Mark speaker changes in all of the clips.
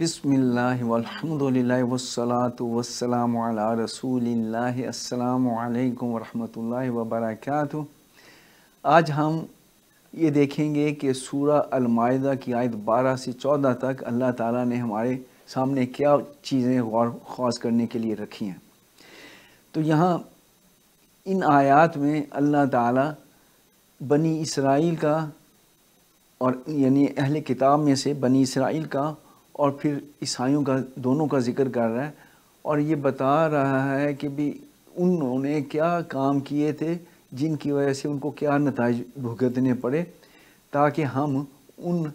Speaker 1: बिसमीम् रसूलिल्लाम वरहमतुल्लाहि वबरकातुहू आज हम ये देखेंगे कि सूरा अलमायदा की आयत 12 से 14 तक अल्लाह ताला ने हमारे सामने क्या चीज़ें गौर खास करने के लिए रखी हैं तो यहाँ इन आयात में अल्लाह ताला बनी इसराइल का और यानी अहल किताब में से बनी इसराइल का और फिर ईसाइयों का दोनों का जिक्र कर रहा है और ये बता रहा है कि भी उन्होंने क्या काम किए थे जिनकी वजह से उनको क्या नतज भुगतने पड़े ताकि हम उन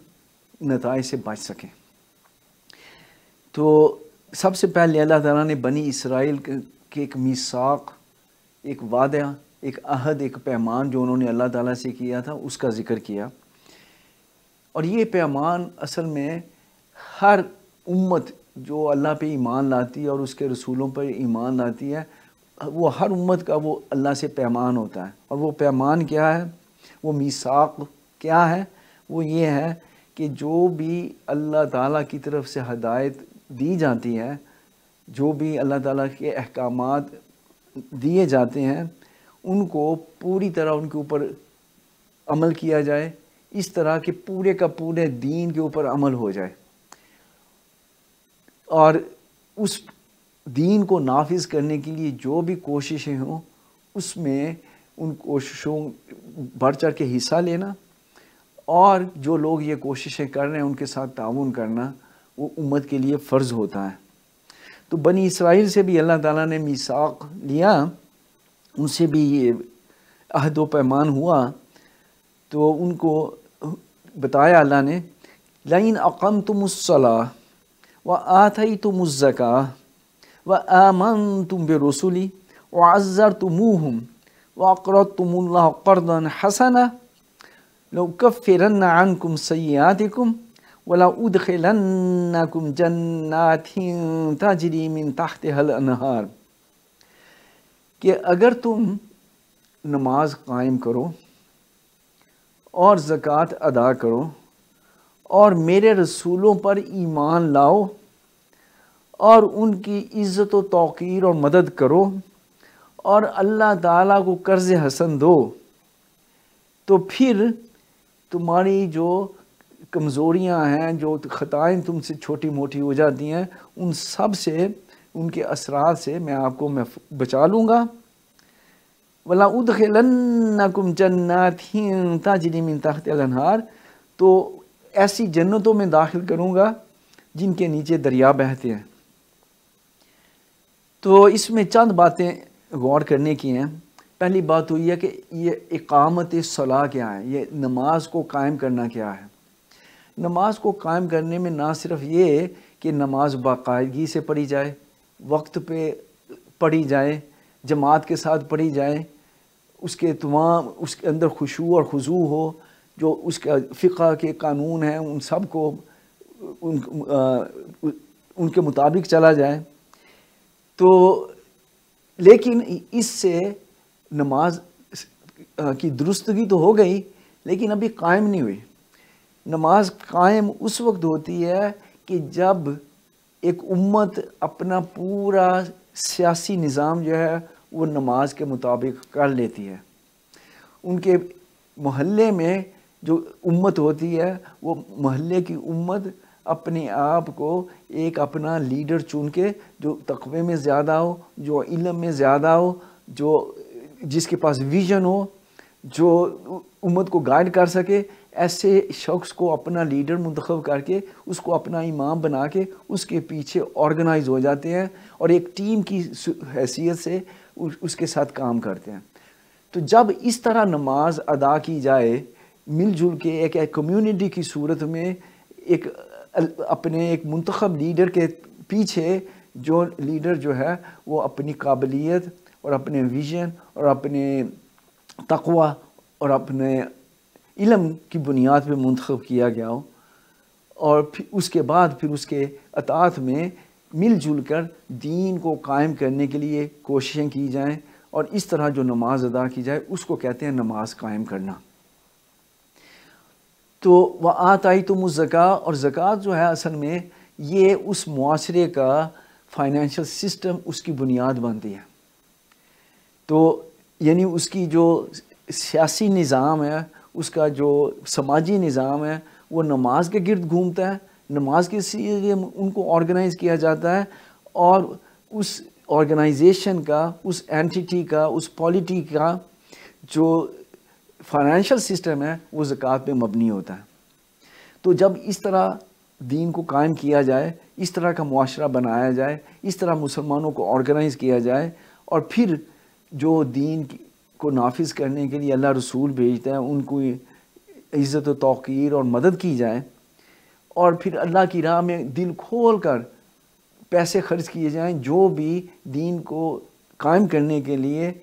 Speaker 1: नतज से बच सकें तो सबसे पहले अल्लाह ताला ने बनी इसराइल के एक मिसाक एक वादा एक अहद एक पैमान जो उन्होंने अल्लाह ताला से किया था उसका ज़िक्र किया और ये पैमान असल में हर उम्मत जो अल्लाह पे ईमान लाती है और उसके रसूलों पर ईमान लाती है वो हर उम्मत का वो अल्लाह से पैमान होता है और वो पैमान क्या है वो मीसाक क्या है वो ये है कि जो भी अल्लाह ताला की तरफ से हदायत दी जाती है जो भी अल्लाह ताला के अहकाम दिए जाते हैं उनको पूरी तरह उनके ऊपर अमल किया जाए इस तरह के पूरे का पूरे दीन के ऊपर अमल हो जाए और उस दीन को नाफिज करने के लिए जो भी कोशिशें हों उसमें उन कोशिशों बढ़ चढ़ के हिस्सा लेना और जो लोग ये कोशिशें कर रहे हैं उनके साथ ताउन करना वो उम्मत के लिए फ़र्ज़ होता है तो बनी इसराइल से भी अल्लाह ताला ने मिसाक लिया उनसे भी ये अहद पैमान हुआ तो उनको बताया अल्लाह ने लाइन अकम तुमसला وآتيتم الزكاة وآمنتم برسلي وعزرتموهم وأقرضتم الله قرضا حسنا لو كفرن عنكم سيئاتكم ولو أدخلنكم جنات تجري من تحتها الأنهار کہ اگر تم نماز قائم کرو اور زکاة ادا کرو और मेरे रसूलों पर ईमान लाओ और उनकी इज़्ज़त व तोक़ीर और मदद करो और अल्लाह ताला को कर्ज़ हसन दो तो फिर तुम्हारी जो कमज़ोरियां हैं जो ख़ताएँ तुमसे छोटी मोटी हो जाती हैं उन सब से उनके असरा से मैं आपको मैं बचा लूँगा वला उदखलन्नकुम जन्नातिन ताजरी मिन तहतिल अनहार तो ऐसी जन्नतों में दाखिल करूँगा जिनके नीचे दरिया बहते हैं तो इसमें चंद बातें गौर करने की हैं पहली बात तो हुई है कि ये इकामत सलाह क्या है ये नमाज को कायम करना क्या है नमाज को कायम करने में ना सिर्फ ये कि नमाज बाकायदगी से पढ़ी जाए वक्त पे पढ़ी जाए जमात के साथ पढ़ी जाए उसके तमाम उसके अंदर खुशबू और खुजू हो जो उसका फ़िका के कानून हैं उन सब को उन, आ, उनके मुताबिक चला जाए तो लेकिन इससे नमाज की दुरुस्तगी तो हो गई लेकिन अभी कायम नहीं हुई नमाज कायम उस वक्त होती है कि जब एक उम्मत अपना पूरा सियासी निज़ाम जो है वो नमाज के मुताबिक कर लेती है उनके मोहल्ले में जो उम्मत होती है वो महल्ले की उम्मत अपने आप को एक अपना लीडर चुन के जो तकबे में ज़्यादा हो जो इलम में ज़्यादा हो जो जिसके पास विजन हो जो उम्मत को गाइड कर सके ऐसे शख्स को अपना लीडर मंतखब करके उसको अपना इमाम बना के उसके पीछे ऑर्गेनाइज हो जाते हैं और एक टीम की हैसियत से उसके साथ काम करते हैं तो जब इस तरह नमाज अदा की जाए मिलजुल के एक एक कम्युनिटी की सूरत में एक अपने एक मंतखब लीडर के पीछे जो लीडर जो है वो अपनी काबिलियत और अपने विजन और अपने तकवा और अपने इलम की बुनियाद पर मंतखब किया गया हो और फिर उसके बाद फिर उसके अतात में मिलजुल कर दीन को कायम करने के लिए कोशिशें की जाएँ और इस तरह जो नमाज़ अदा की जाए उसको कहते हैं नमाज कायम करना तो वह आताई तुम ज़क़़ा और ज़क़़त जो है असल में ये उस माशरे का फाइनेंशियल सिस्टम उसकी बुनियाद बनती है तो यानी उसकी जो सियासी निज़ाम है उसका जो समाजी निज़ाम है वो नमाज के गिरद घूमता है नमाज के लिए उनको ऑर्गेनाइज़ किया जाता है और उस ऑर्गेनाइजेशन का उस एंटिटी का उस पॉलिटी का जो फाइनेंशियल सिस्टम है वो ज़क़़त पे मबनी होता है तो जब इस तरह दीन को कायम किया जाए इस तरह का माशरा बनाया जाए इस तरह मुसलमानों को ऑर्गेनाइज़ किया जाए और फिर जो दीन को नाफिज करने के लिए अल्लाह रसूल भेजते हैं उनको इज़्ज़त तोक़ीर और मदद की जाए और फिर अल्लाह की राह में दिल खोल कर पैसे खर्च किए जाएँ जो भी दीन को कायम करने के लिए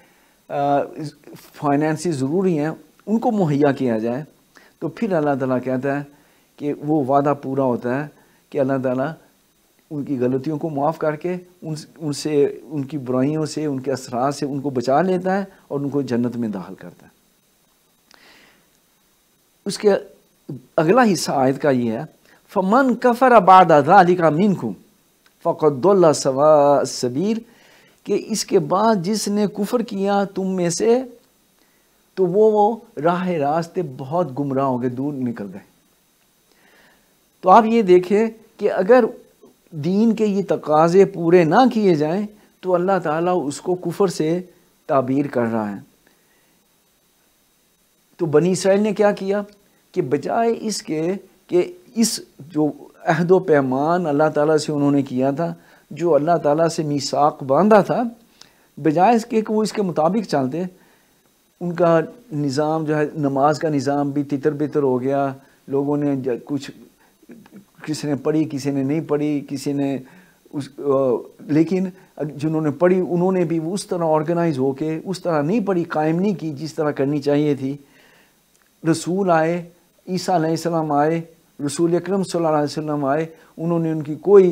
Speaker 1: फाइनेंस ज़रूरी हैं उनको मुहैया किया जाए तो फिर अल्लाह ताला कहता है कि वो वादा पूरा होता है कि अल्लाह ताला उनकी गलतियों को माफ़ करके उन उनसे उनकी बुराइयों से उनके असरा से उनको बचा लेता है और उनको जन्नत में दाखिल करता है उसके अगला हिस्सा आयत का ये है फमन कफ़र आबाद अदाली का मीन खुम फ़कदुल्ला सवा सबीर कि इसके बाद जिसने कुफर किया तुम में से तो वो वो राह रास्ते बहुत गुमराह हो गए दूर निकल गए तो आप ये देखें कि अगर दीन के ये तकाजे पूरे ना किए जाएं तो अल्लाह ताला उसको कुफर से ताबीर कर रहा है तो बनी इसराइल ने क्या किया कि बजाय इसके कि इस जो अहद पैमान अल्लाह ताला से उन्होंने किया था जो अल्लाह ताला से मीसाक बांधा था बजाय इसके कि वो इसके मुताबिक चलते उनका निज़ाम जो है नमाज का निज़ाम भी तितर बितर हो गया लोगों ने कुछ किसी ने पढ़ी किसी ने नहीं पढ़ी किसी ने उस आ, लेकिन जिन्होंने पढ़ी उन्होंने भी उस तरह ऑर्गेनाइज होके उस तरह नहीं पढ़ी कायम नहीं की जिस तरह करनी चाहिए थी रसूल आए ईसा आए रसूल अक्रम सल्लल्लाहु अलैहि आए उन्होंने उनकी कोई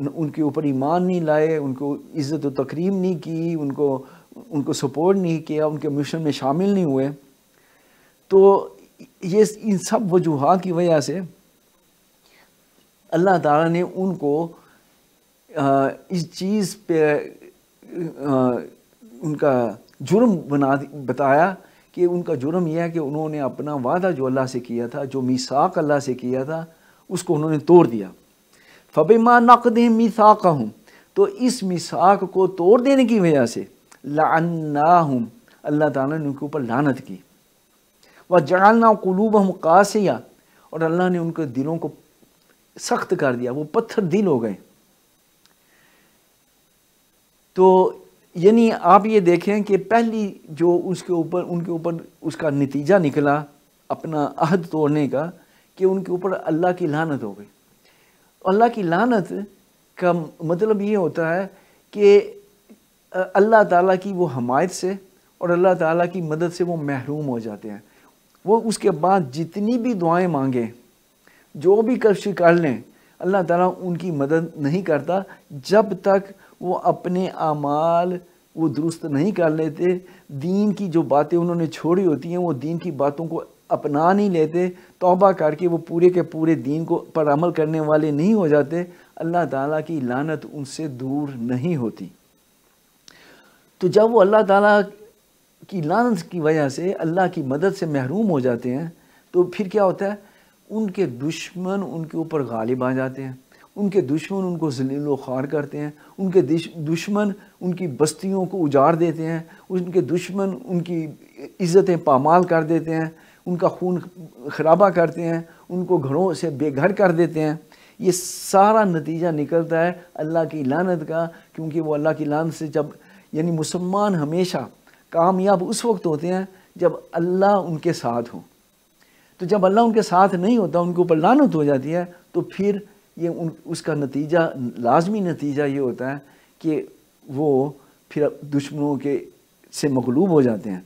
Speaker 1: उनके ऊपर ईमान नहीं लाए उनको इज़्ज़त तकरीम नहीं की उनको उनको सपोर्ट नहीं किया उनके मिशन में शामिल नहीं हुए तो ये इन सब वजूहा की वजह से अल्लाह ताला ने उनको आ, इस चीज़ पे आ, उनका जुर्म बना बताया कि उनका जुर्म यह है कि उन्होंने अपना वादा जो अल्लाह से किया था जो मिसाक अल्लाह से किया था उसको उन्होंने तोड़ दिया फ़बिमा नकद मिसाक हूँ तो इस मिसाक को तोड़ देने की वजह से लाना हूँ अल्लाह ताला ने उनके ऊपर लानत की वह जड़ालना कलूब हम कासिया और अल्लाह ने उनके दिलों को सख्त कर दिया वो पत्थर दिल हो गए तो यानी आप ये देखें कि पहली जो उसके ऊपर उनके ऊपर उसका नतीजा निकला अपना अहद तोड़ने का कि उनके ऊपर अल्लाह की लानत हो गई अल्लाह की लानत का मतलब ये होता है कि अल्लाह ताला की वो हमायत से और अल्लाह ताला की मदद से वो महरूम हो जाते हैं वो उसके बाद जितनी भी दुआएं मांगें जो भी कष्ट कर लें अल्लाह ताला उनकी मदद नहीं करता जब तक वो अपने आमाल वो दुरुस्त नहीं कर लेते दीन की जो बातें उन्होंने छोड़ी होती हैं वो दीन की बातों को अपना नहीं लेते तोबा करके वो पूरे के पूरे दीन को पर अमल करने वाले नहीं हो जाते अल्लाह ताला की लानत उनसे दूर नहीं होती तो जब वो अल्लाह ताला की लानत की वजह से अल्लाह की मदद से महरूम हो जाते हैं तो फिर क्या होता है उनके दुश्मन उनके ऊपर गालिब आ जाते हैं उनके दुश्मन उनको जलील ख़ार करते हैं उनके दुश्मन उनकी बस्तियों को उजाड़ देते हैं उनके दुश्मन उनकी इज़्ज़तें पामाल कर देते हैं उनका खून खराबा करते हैं उनको घरों से बेघर कर देते हैं ये सारा नतीजा निकलता है अल्लाह की लानत का क्योंकि वो अल्लाह की लानत से जब यानी मुसलमान हमेशा कामयाब उस वक्त होते हैं जब अल्लाह उनके साथ हो तो जब अल्लाह उनके साथ नहीं होता उनके ऊपर लानत हो जाती है तो फिर ये उन उसका नतीजा लाजमी नतीजा ये होता है कि वो फिर दुश्मनों के से मकलूब हो जाते हैं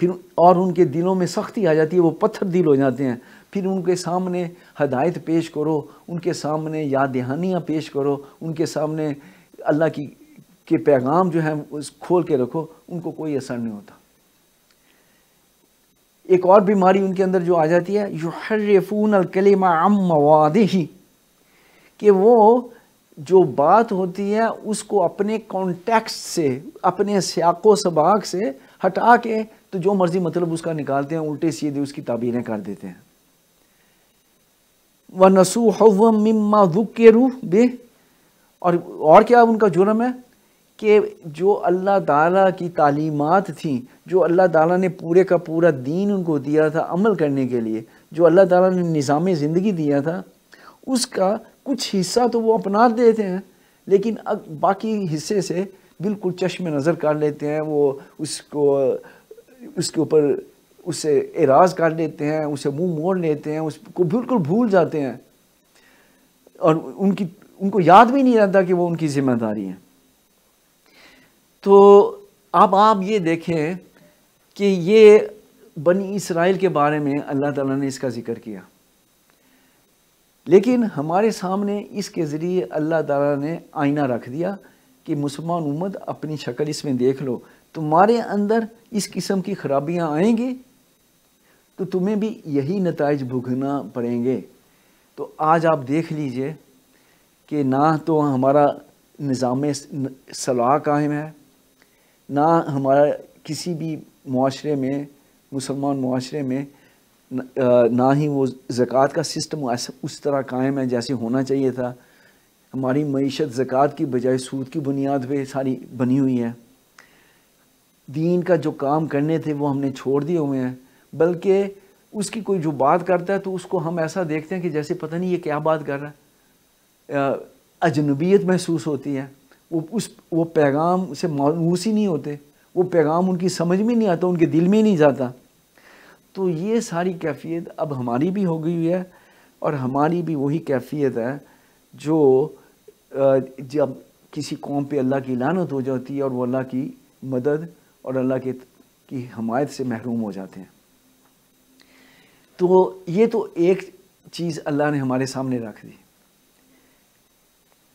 Speaker 1: फिर और उनके दिलों में सख्ती आ जाती है वो पत्थर दिल हो जाते हैं फिर उनके सामने हदायत पेश करो उनके सामने याद दहानियाँ पेश करो उनके सामने अल्लाह की के पैगाम जो है उस खोल के रखो उनको कोई असर नहीं होता एक और बीमारी उनके अंदर जो आ जाती है यहरफून अलकलमा अम मवाद ही कि वो जो बात होती है उसको अपने कॉन्टेक्स्ट से अपने सियाको सबाक से हटा के तो जो मर्ज़ी मतलब उसका निकालते हैं उल्टे सीधे उसकी ताबीरें कर देते हैं व नसू मम्मा वुक के रूह बे और और क्या उनका जुर्म है कि जो अल्लाह ताला की तालीमात थी जो अल्लाह ताला ने पूरे का पूरा दीन उनको दिया था अमल करने के लिए जो अल्लाह ताला ने निज़ाम ज़िंदगी दिया था उसका कुछ हिस्सा तो वो अपना देते हैं लेकिन अब बाकी हिस्से से बिल्कुल चश्म नज़र कर लेते हैं वो उसको उसके ऊपर उससे एराज कर लेते हैं उसे मुंह मोड़ लेते हैं उसको बिल्कुल भूल जाते हैं और उनकी उनको याद भी नहीं रहता कि वो उनकी जिम्मेदारी है तो अब आप ये देखें कि ये बनी इसराइल के बारे में अल्लाह ताला ने इसका ज़िक्र किया लेकिन हमारे सामने इसके ज़रिए अल्लाह ताला ने आईना रख दिया कि मुसलमान उम्मत अपनी शक्ल इसमें देख लो तुम्हारे अंदर इस किस्म की खराबियां आएंगी तो तुम्हें भी यही नतज भुगतना पड़ेंगे तो आज आप देख लीजिए कि ना तो हमारा निज़ाम सलाह कायम है ना हमारा किसी भी माशरे में मुसलमान माशरे में ना ही वो ज़क़़त का सिस्टम उस तरह कायम है जैसे होना चाहिए था हमारी मीशत ज़क़़त की बजाय सूद की बुनियाद पे सारी बनी हुई है दीन का जो काम करने थे वो हमने छोड़ दिए हुए हैं बल्कि उसकी कोई जो बात करता है तो उसको हम ऐसा देखते हैं कि जैसे पता नहीं ये क्या बात कर रहा है अजनबीयत महसूस होती है वो उस वो पैगाम से मानूस ही नहीं होते वो पैगाम उनकी समझ में नहीं आता उनके दिल में नहीं जाता तो ये सारी कैफियत अब हमारी भी हो गई हुई है और हमारी भी वही कैफियत है जो जब किसी कौम पे अल्लाह की लानत हो जाती है और वो अल्लाह की मदद और अल्लाह के की हमायत से महरूम हो जाते हैं तो ये तो एक चीज़ अल्लाह ने हमारे सामने रख दी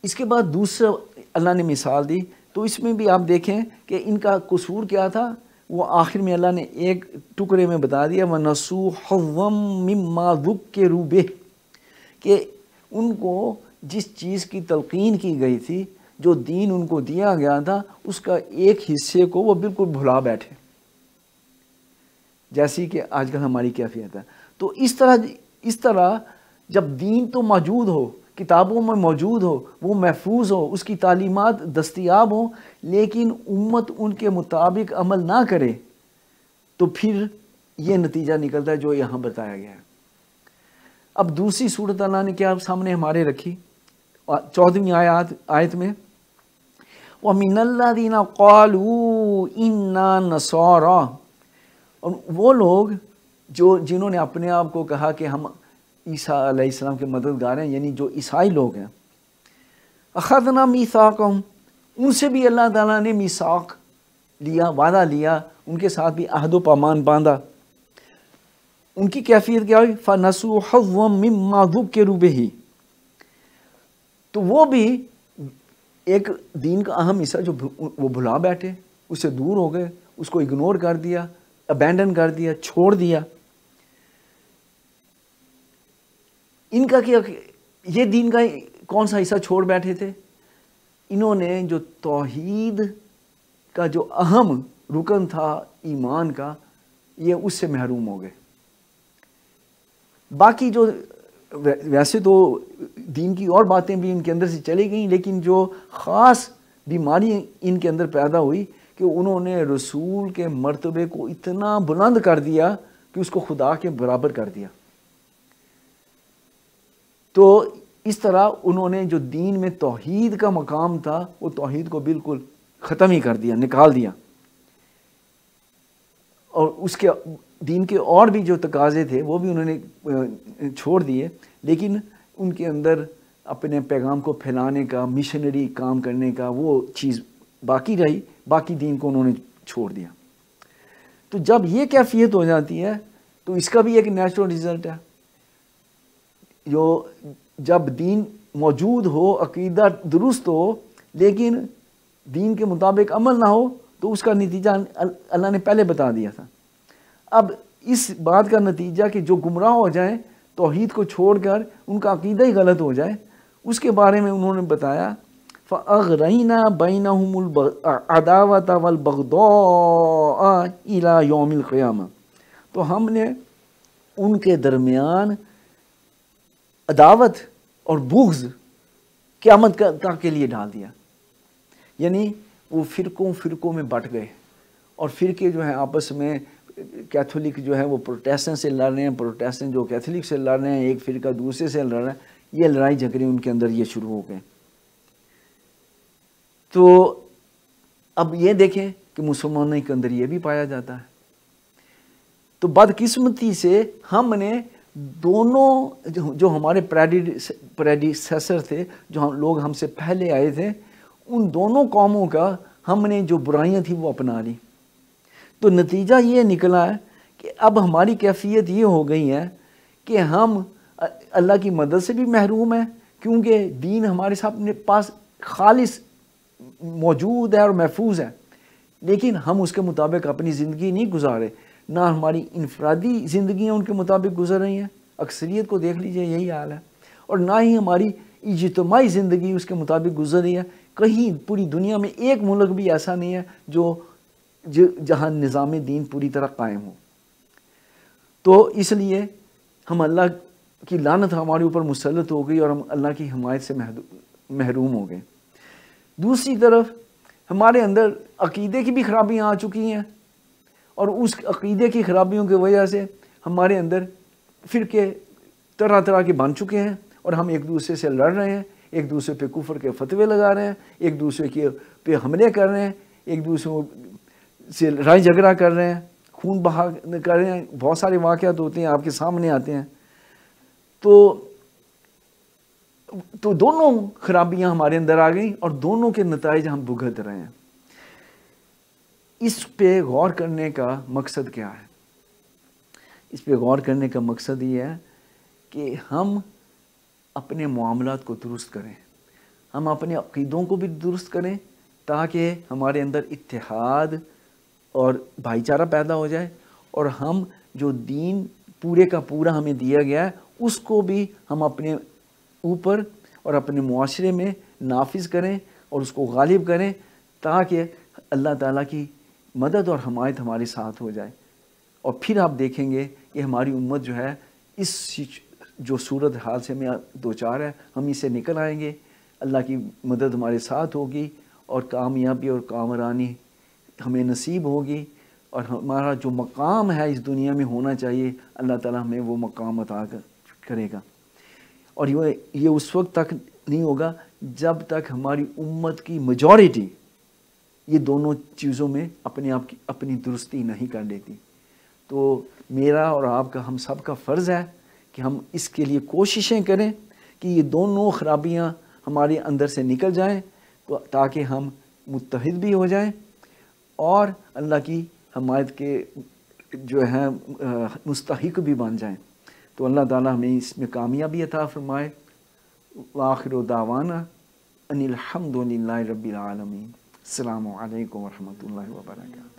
Speaker 1: इसके बाद दूसरा अल्लाह ने मिसाल दी तो इसमें भी आप देखें कि इनका कसूर क्या था वो आखिर में अल्लाह ने एक टुकड़े में बता दिया व नसू हवम के रूबे के उनको जिस चीज़ की तलकिन की गई थी जो दीन उनको दिया गया था उसका एक हिस्से को वो बिल्कुल भुला बैठे जैसी कि आजकल हमारी कैफियत है तो इस तरह इस तरह जब दीन तो मौजूद हो किताबों में मौजूद हो वो महफूज हो उसकी तालीमत दस्तियाब हो लेकिन उम्मत उनके मुताबिक अमल ना करे तो फिर ये नतीजा निकलता है जो यहाँ बताया गया है अब दूसरी सूरत अल्लाह ने क्या सामने हमारे रखी चौदहवीं आयत आयत में वमिन इन्ना नसौरा और वो लोग जो जिन्होंने अपने आप को कहा कि हम ईसा अलैहिस्सलाम के मददगार हैं यानी जो ईसाई लोग हैं अखदना मीसाक उनसे भी अल्लाह ताला ने मीसाक लिया वादा लिया उनके साथ भी अहदो पामान बांधा उनकी कैफियत क्या हुई फ़नसु हव मम्मा के रूबे ही तो वो भी एक दीन का अहम हिस्सा जो वो भुला बैठे उससे दूर हो गए उसको इग्नोर कर दिया अबेंडन कर दिया छोड़ दिया इनका क्या ये दीन का कौन सा हिस्सा छोड़ बैठे थे इन्होंने जो तोहीद का जो अहम रुकन था ईमान का ये उससे महरूम हो गए बाकी जो वैसे तो दीन की और बातें भी इनके अंदर से चली गई लेकिन जो ख़ास बीमारी इनके अंदर पैदा हुई कि उन्होंने रसूल के मर्तबे को इतना बुलंद कर दिया कि उसको खुदा के बराबर कर दिया तो इस तरह उन्होंने जो दीन में तोहीद का मकाम था वो तोहीद को बिल्कुल ख़त्म ही कर दिया निकाल दिया और उसके दीन के और भी जो तकाजे थे वो भी उन्होंने छोड़ दिए लेकिन उनके अंदर अपने पैगाम को फैलाने का मिशनरी काम करने का वो चीज़ बाकी रही बाकी दीन को उन्होंने छोड़ दिया तो जब ये कैफियत हो जाती है तो इसका भी एक नेचुरल रिज़ल्ट है जो जब दीन मौजूद हो अकीदा दुरुस्त हो लेकिन दीन के मुताबिक अमल ना हो तो उसका नतीजा अल्लाह ने पहले बता दिया था अब इस बात का नतीजा कि जो गुमराह हो जाए तोहद को छोड़ कर उनका अकीदा ही गलत हो जाए उसके बारे में उन्होंने बताया फ़रना बैन अदावत वलबगदौला योम तो हमने उनके दरमियान अदावत और बुग्ज़ क़्यामत का के लिए डाल दिया यानी वो फ़िरकों फ़िरकों में बट गए और फ़िरके जो हैं आपस में कैथोलिक जो है वो प्रोटेस्टेंट से लड़ रहे हैं प्रोटेस्टेंट जो कैथोलिक से लड़ रहे हैं एक फिर का दूसरे से लड़ रहे हैं ये लड़ाई झगड़े उनके अंदर ये शुरू हो गए तो अब ये देखें कि मुसलमानों के अंदर ये भी पाया जाता है तो बदकिस्मती से हमने दोनों जो, जो हमारे प्रेडिसेसर थे जो हम लोग हमसे पहले आए थे उन दोनों कौमों का हमने जो बुराइयां थी वो अपना ली तो नतीजा ये निकला है कि अब हमारी कैफियत ये हो गई है कि हम अल्लाह की मदद से भी महरूम हैं क्योंकि दीन हमारे सामने पास खालिस मौजूद है और महफूज है लेकिन हम उसके मुताबिक अपनी ज़िंदगी नहीं गुजारे ना हमारी इनफरादी ज़िंदगी उनके मुताबिक गुजर रही हैं अक्सरीत को देख लीजिए यही हाल है और ना ही हमारी इजतमाही ज़िंदगी उसके मुताबिक गुजर रही है कहीं पूरी दुनिया में एक मुल्क भी ऐसा नहीं है जो जहाँ निज़ाम दीन पूरी तरह कायम हो तो इसलिए हम अल्लाह की लानत हमारे ऊपर मुसलत हो गई और हम अल्लाह की हमायत से महरूम हो गए दूसरी तरफ हमारे अंदर अकीदे की भी खराबियाँ आ चुकी हैं और उस अकीदे की खराबियों की वजह से हमारे अंदर फ़िरके तरह तरह के बन चुके हैं और हम एक दूसरे से लड़ रहे हैं एक दूसरे पे कुफर के फतवे लगा रहे हैं एक दूसरे के पे हमले कर रहे हैं एक दूसरे से लड़ाई झगड़ा कर रहे हैं खून बहा कर रहे हैं बहुत सारे वाक़ होते हैं आपके सामने आते हैं तो तो दोनों खराबियां हमारे अंदर आ गई और दोनों के नतज हम भुगत रहे हैं इस पे गौर करने का मकसद क्या है इस पे गौर करने का मकसद ये है कि हम अपने मामला को दुरुस्त करें हम अपने अकीदों को भी दुरुस्त करें ताकि हमारे अंदर इतिहाद और भाईचारा पैदा हो जाए और हम जो दीन पूरे का पूरा हमें दिया गया है उसको भी हम अपने ऊपर और अपने माशरे में नाफिज करें और उसको गालिब करें ताकि अल्लाह ताला की मदद और हमायत हमारे साथ हो जाए और फिर आप देखेंगे कि हमारी उम्मत जो है इस जो सूरत हाल से में दो चार है हम इसे निकल आएंगे अल्लाह की मदद हमारे साथ होगी और कामयाबी और कामरानी हमें नसीब होगी और हमारा जो मकाम है इस दुनिया में होना चाहिए अल्लाह ताला हमें वो मकाम अता करेगा और ये ये उस वक्त तक नहीं होगा जब तक हमारी उम्मत की मजॉरिटी ये दोनों चीज़ों में अपने आप की अपनी दुरुस्ती नहीं कर लेती तो मेरा और आपका हम सब का फ़र्ज़ है कि हम इसके लिए कोशिशें करें कि ये दोनों ख़राबियाँ हमारे अंदर से निकल जाएँ तो ताकि हम मुतहद भी हो जाएँ और अल्लाह की हमायत के जो है मुस्तक भी बन जाएँ तो अल्लाह ताली हमें इसमें कामयाबी अता फरमाए आखिर दावाना अनिलहमदिल्ला रबीआलमी अल्लाम वरहमल वर्का